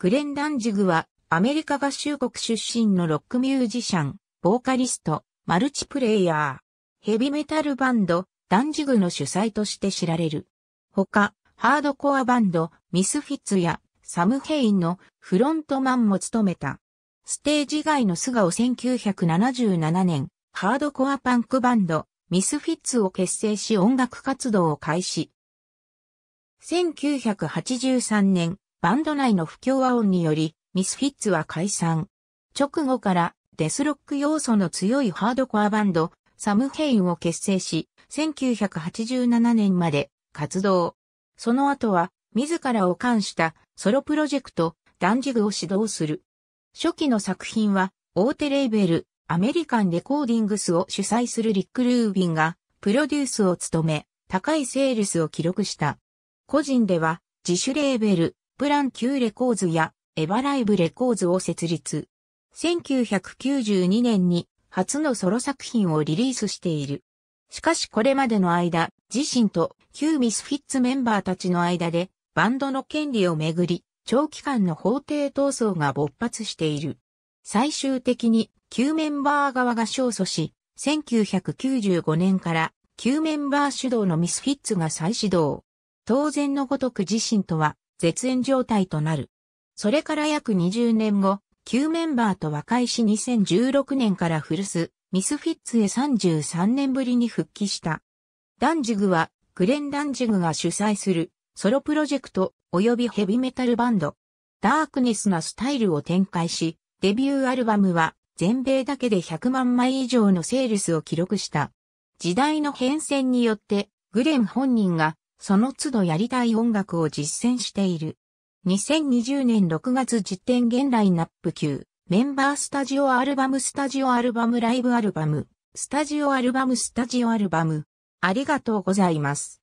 グレン・ダンジグは、アメリカ合衆国出身のロックミュージシャン、ボーカリスト、マルチプレイヤー、ヘビメタルバンド、ダンジグの主催として知られる。他、ハードコアバンド、ミスフィッツやサムヘインのフロントマンも務めた。ステージ外の素顔1977年、ハードコアパンクバンド、ミスフィッツを結成し音楽活動を開始。1983年、バンド内の不協和音により、ミスフィッツは解散。直後からデスロック要素の強いハードコアバンド、サムヘインを結成し、1987年まで活動。その後は、自らを冠したソロプロジェクト、ダンジグを指導する。初期の作品は、大手レーベル、アメリカンレコーディングスを主催するリック・ルービンが、プロデュースを務め、高いセールスを記録した。個人では、自主レーベル、プラン Q レコーズやエバライブレコーズを設立。1992年に初のソロ作品をリリースしている。しかしこれまでの間、自身と旧ミスフィッツメンバーたちの間でバンドの権利をめぐり、長期間の法廷闘争が勃発している。最終的に旧メンバー側が勝訴し、1995年から旧メンバー主導のミスフィッツが再始動。当然のごとく自身とは絶縁状態となる。それから約20年後、旧メンバーと和解し2016年から古巣、ミスフィッツへ33年ぶりに復帰した。ダンジグは、グレン・ダンジグが主催する、ソロプロジェクト、及びヘビメタルバンド、ダークネスなスタイルを展開し、デビューアルバムは、全米だけで100万枚以上のセールスを記録した。時代の変遷によって、グレン本人がその都度やりたい音楽を実践している。2020年6月実点現ラインナップ級、メンバースタジオアルバムスタジオアルバムライブアルバム、スタジオアルバムスタジオアルバム。ありがとうございます。